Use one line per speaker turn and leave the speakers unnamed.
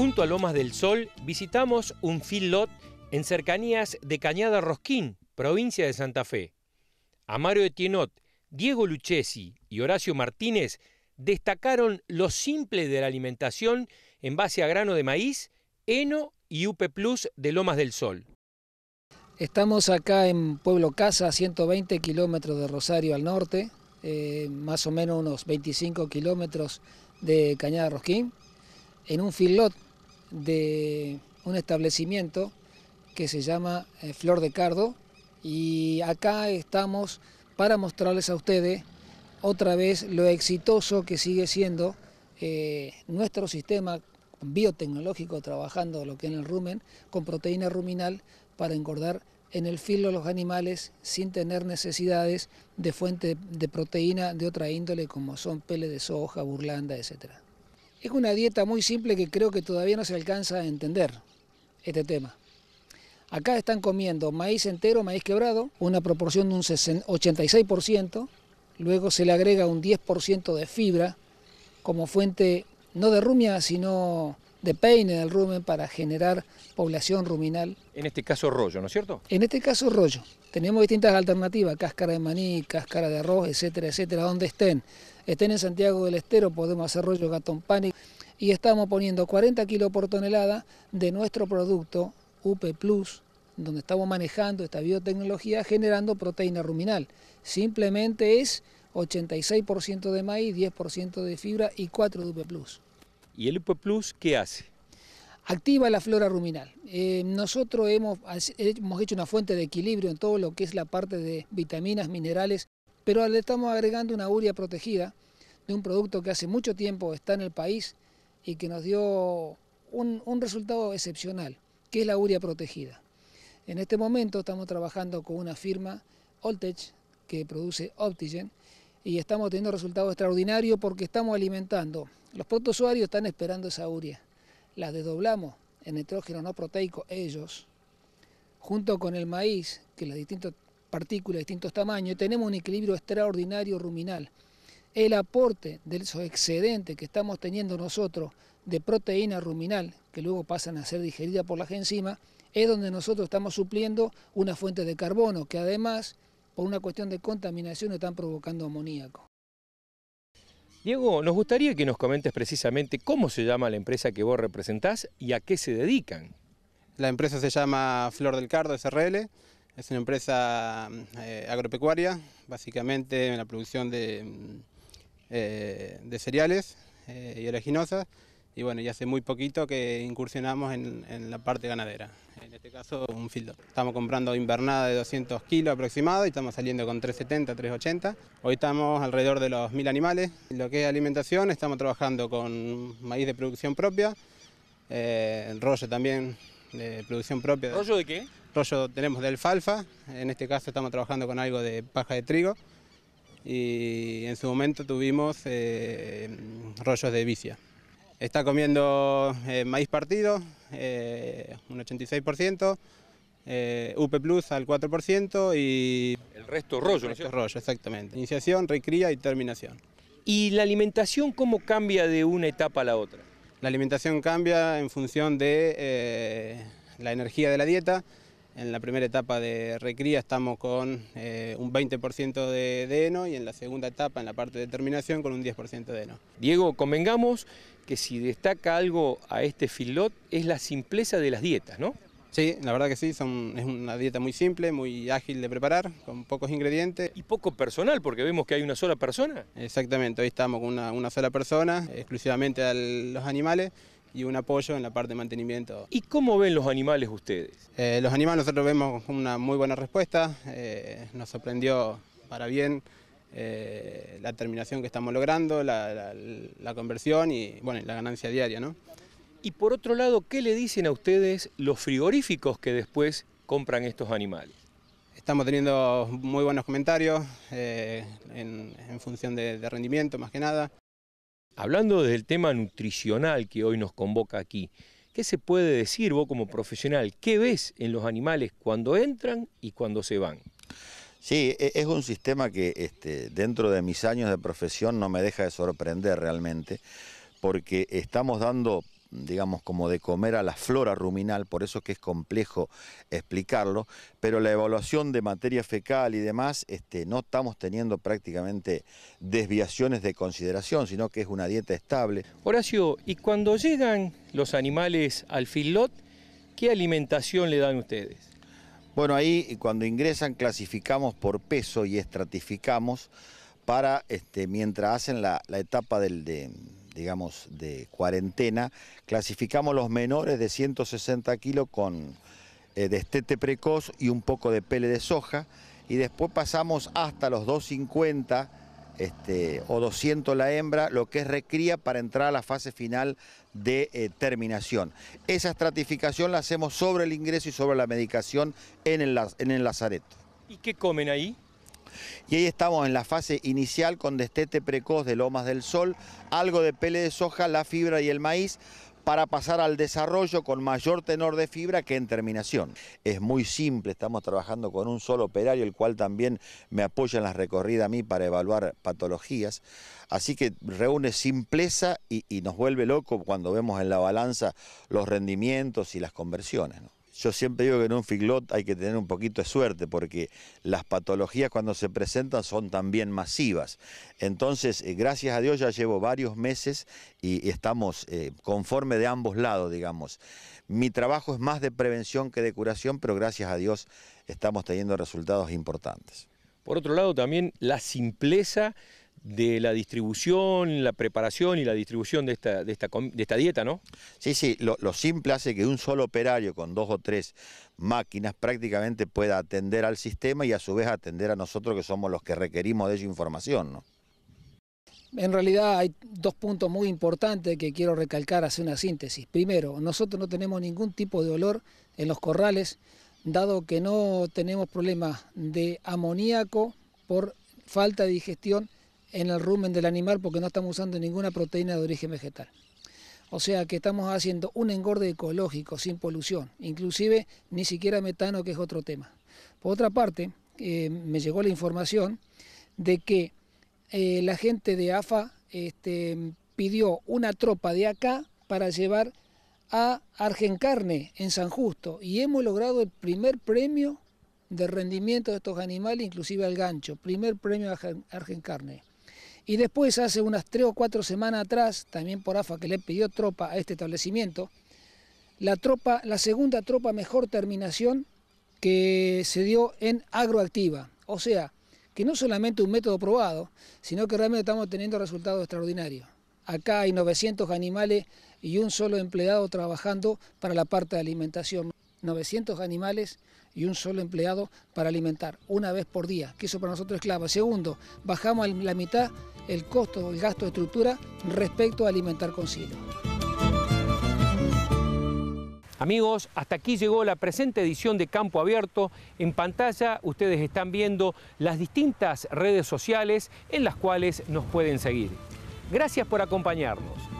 Junto a Lomas del Sol visitamos un fillot en cercanías de Cañada Rosquín, provincia de Santa Fe. Amario Etienot, Diego Luchesi y Horacio Martínez destacaron lo simple de la alimentación en base a grano de maíz, heno y UP Plus de Lomas del Sol.
Estamos acá en Pueblo Casa, 120 kilómetros de Rosario al norte, eh, más o menos unos 25 kilómetros de Cañada Rosquín, en un fillot de un establecimiento que se llama eh, Flor de Cardo y acá estamos para mostrarles a ustedes otra vez lo exitoso que sigue siendo eh, nuestro sistema biotecnológico trabajando lo que es el rumen con proteína ruminal para engordar en el filo los animales sin tener necesidades de fuente de proteína de otra índole como son pele de soja, burlanda, etcétera. Es una dieta muy simple que creo que todavía no se alcanza a entender este tema. Acá están comiendo maíz entero, maíz quebrado, una proporción de un 86%, luego se le agrega un 10% de fibra como fuente no de rumia, sino de peine del rumen para generar población ruminal.
En este caso rollo, ¿no es cierto?
En este caso rollo. Tenemos distintas alternativas, cáscara de maní, cáscara de arroz, etcétera, etcétera, donde estén estén en Santiago del Estero podemos hacer rollo gatón Panic y estamos poniendo 40 kilos por tonelada de nuestro producto UP Plus, donde estamos manejando esta biotecnología generando proteína ruminal. Simplemente es 86% de maíz, 10% de fibra y 4 de UP Plus.
¿Y el UP Plus qué hace?
Activa la flora ruminal. Eh, nosotros hemos hecho una fuente de equilibrio en todo lo que es la parte de vitaminas, minerales pero le estamos agregando una urea protegida de un producto que hace mucho tiempo está en el país y que nos dio un, resultado excepcional, que es la urea protegida. En este momento estamos trabajando con una firma, Oltech, que produce Optigen, y estamos teniendo resultados extraordinarios porque estamos alimentando. Los usuarios están esperando esa urea. La desdoblamos en nitrógeno no proteico ellos, junto con el maíz, que los distintos partículas de distintos tamaños, tenemos un equilibrio extraordinario ruminal. El aporte de esos excedentes que estamos teniendo nosotros de proteína ruminal, que luego pasan a ser digerida por las enzimas, es donde nosotros estamos supliendo una fuente de carbono, que además, por una cuestión de contaminación, están provocando amoníaco.
Diego, nos gustaría que nos comentes precisamente cómo se llama la empresa que vos representás y a qué se dedican. La empresa se llama Flor del Cardo SRL, es una
empresa eh, agropecuaria, básicamente en la producción de, mm, eh, cereales eh, y oleaginosas. Y bueno, ya hace muy poquito que incursionamos en, la parte ganadera. En este caso, un filtro. Estamos comprando invernada de 200 kilos aproximado y estamos saliendo con 370, 380. Hoy estamos alrededor de los 1000 animales. Lo que es alimentación, estamos trabajando con maíz de producción propia, eh, rollo también de producción propia. ¿Rollo de qué? rollo tenemos de alfalfa, en este caso estamos trabajando con algo de paja de trigo y en su momento tuvimos eh, rollos de vicia. Está comiendo eh, maíz partido, eh, un 86%, UP Plus al 4% y... El resto rollo, ¿no rollo, exactamente. Iniciación, recría y terminación. ¿Y la alimentación cómo cambia de una etapa a la otra? La alimentación cambia en función de la energía de la dieta, en la primera etapa de recría estamos con eh, un 20% de, deno heno y en la segunda etapa, en la parte de terminación, con un 10% de heno. Diego, convengamos que si destaca algo a este filot es la simpleza de las dietas, ¿no? Sí, la verdad que sí, son, es una dieta muy simple, muy ágil de preparar, con pocos ingredientes. Y poco personal, porque vemos que hay una sola persona. Exactamente, hoy estamos con una, una sola persona, exclusivamente a los animales, y un apoyo en la parte de mantenimiento. ¿Y cómo ven los animales ustedes? Eh, los animales nosotros vemos una muy buena respuesta, eh, nos sorprendió para bien eh, la terminación que estamos logrando, la, conversión y bueno, la ganancia diaria. ¿no? Y por otro lado, ¿qué le dicen a ustedes los frigoríficos que después compran estos animales? Estamos teniendo muy buenos comentarios en, función de rendimiento
más que nada. Hablando del tema nutricional que hoy nos convoca aquí, ¿qué se puede decir vos como profesional? ¿Qué ves en los animales cuando entran y cuando se
van? Sí, e, es un sistema que este, dentro de mis años de profesión no me deja de sorprender realmente, porque estamos dando digamos, como de comer a la flora ruminal, por eso que es complejo explicarlo, pero la evaluación de materia fecal y demás, este, no estamos teniendo prácticamente desviaciones de consideración, sino que es una dieta estable.
Horacio, ¿y cuando llegan los animales al filot, qué alimentación le dan ustedes?
Bueno, ahí cuando ingresan clasificamos por peso y estratificamos para, este, mientras hacen la, la etapa del... De, digamos, de cuarentena, clasificamos los menores de 160 kilos con eh, destete precoz y un poco de pele de soja, y después pasamos hasta los 250 este, o 200 la hembra, lo que es recría para entrar a la fase final de eh, terminación. Esa estratificación la hacemos sobre el ingreso y sobre la medicación en en el lazareto.
¿Y qué comen ahí?
Y ahí estamos en la fase inicial con destete precoz de lomas del sol, algo de pele de soja, la fibra y el maíz para pasar al desarrollo con mayor tenor de fibra que en terminación. Es muy simple, estamos trabajando con un solo operario, el cual también me apoya en las recorridas a mí para evaluar patologías. Así que reúne simpleza y, nos vuelve loco cuando vemos en la balanza los rendimientos y las conversiones. Yo siempre digo que en un figlot hay que tener un poquito de suerte porque las patologías cuando se presentan son también masivas. Entonces, eh, gracias a Dios ya llevo varios meses y, estamos conformes eh, conforme de ambos lados, digamos. Mi trabajo es más de prevención que de curación, pero gracias a Dios estamos teniendo resultados importantes.
Por otro lado, también la simpleza de la
distribución, la preparación y la distribución de esta, dieta, ¿no? Sí, sí, lo, simple hace que un solo operario con dos o tres máquinas prácticamente pueda atender al sistema y a su vez atender a nosotros que somos los que requerimos de ello información, ¿no?
En realidad hay dos puntos muy importantes que quiero recalcar, hacer una síntesis. Primero, nosotros no tenemos ningún tipo de olor en los corrales, dado que no tenemos problemas de amoníaco por falta de digestión en el rumen del animal porque no estamos usando ninguna proteína de origen vegetal. O sea que estamos haciendo un engorde ecológico sin polución, inclusive ni siquiera metano que es otro tema. Por otra parte, eh, me llegó la información de que eh, la gente de AFA este, pidió una tropa de acá para llevar a Argencarne en San Justo y hemos logrado el primer premio de rendimiento de estos animales, inclusive al gancho, primer premio a Argencarne. Y después, hace unas tres o cuatro semanas atrás, también por AFA que le pidió tropa a este establecimiento, la, tropa, la segunda tropa mejor terminación que se dio en agroactiva. O sea, que no solamente un método probado, sino que realmente estamos teniendo resultados extraordinarios. Acá hay 900 animales y un solo empleado trabajando para la parte de alimentación. 900 animales y un solo empleado para alimentar una vez por día, que eso para nosotros es clave. Segundo, bajamos la mitad el costo, el gasto de estructura respecto a alimentar con silo.
Amigos, hasta aquí llegó la presente edición de Campo Abierto. En pantalla ustedes están viendo las distintas redes sociales en las cuales nos pueden seguir. Gracias por acompañarnos.